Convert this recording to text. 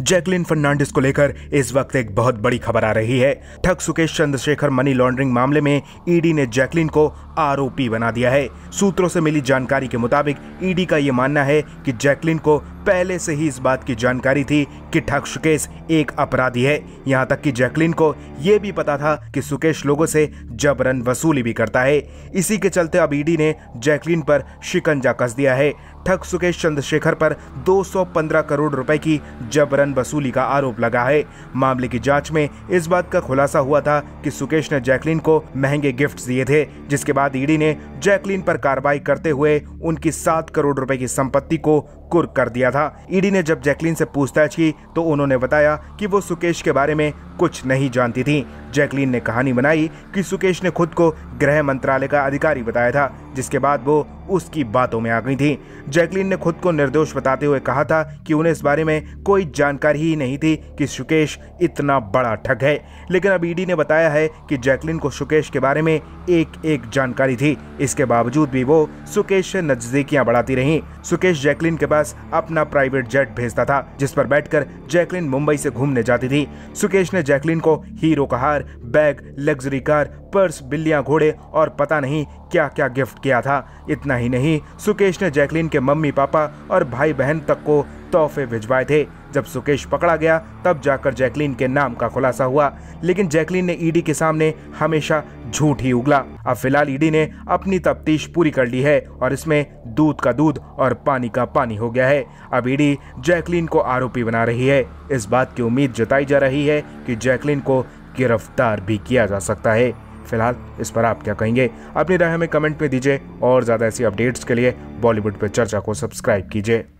Jacqueline Fernandes को लेकर इस वक्त एक बहुत बड़ी खबर आ रही है ठग सुकेश चंद्रशेखर मनी लॉन्ड्रिंग मामले में ईडी ने जैकलिन को आरोपी बना दिया है सूत्रों से मिली जानकारी के मुताबिक ईडी e का ये मानना है कि जैकलिन को पहले से ही इस बात की जानकारी थी कि ठग सुकेश एक अपराधी है यहाँ तक कि जैकलिन को यह भी पता था कि सुकेश लोगों से जबरन वसूली भी करता है इसी के चलते अब ईडी e ने जैकलिन पर शिकंजा कस दिया है ठग सुकेश चंद्रशेखर पर 215 करोड़ रुपए की जबरन वसूली का आरोप लगा है मामले की जांच में इस बात का खुलासा हुआ था कि सुकेश ने जैकलिन को महंगे गिफ्ट दिए थे जिसके बाद बाद ईडी ने जैकलीन पर कार्रवाई करते हुए उनकी सात करोड़ रुपए की संपत्ति को कुर्क कर दिया था ईडी ने जब जैकलीन से पूछताछ की तो उन्होंने बताया कि वो सुकेश के बारे में कुछ नहीं जानती थी जैकलीन ने कहानी बनाई कि सुकेश ने खुद को गृह मंत्रालय का अधिकारी बताया था जिसके बाद वो उसकी बातों में आ गई थी जैकलीन ने खुद को निर्दोष बताते हुए कहा था कि उन्हें इस बारे में कोई जानकारी ही नहीं थी कि सुकेश इतना बड़ा ठग है लेकिन अब ईडी ने बताया है कि जैकलीन को सुकेश के बारे में एक एक जानकारी थी इसके बावजूद भी वो सुकेश से नजदीकियां बढ़ाती रही सुकेश जैकलीन के पास अपना प्राइवेट जेट भेजता था जिस पर बैठकर जैकलीन मुंबई से घूमने जाती थी सुकेश ने जैकलीन को हीरो का हार बैग लग्जरी कार पर्स बिल्लियां घोड़े और पता नहीं क्या क्या गिफ्ट किया था इतना ही नहीं सुकेश ने जैकलीन के मम्मी पापा और भाई बहन तक को तोहफे भिजवाए थे जब सुकेश पकड़ा गया तब जाकर जैकलीन के नाम का खुलासा हुआ लेकिन जैकलीन ने ईडी के सामने हमेशा झूठ ही उगला अब फिलहाल ईडी ने अपनी तफ्तीश पूरी कर ली है और इसमें दूध का दूध और पानी का पानी हो गया है अब ईडी जैकलीन को आरोपी बना रही है इस बात की उम्मीद जताई जा रही है कि जैकलीन को गिरफ्तार भी किया जा सकता है फिलहाल इस पर आप क्या कहेंगे अपनी राय हमें कमेंट में दीजिए और ज़्यादा ऐसी अपडेट्स के लिए बॉलीवुड पर चर्चा को सब्सक्राइब कीजिए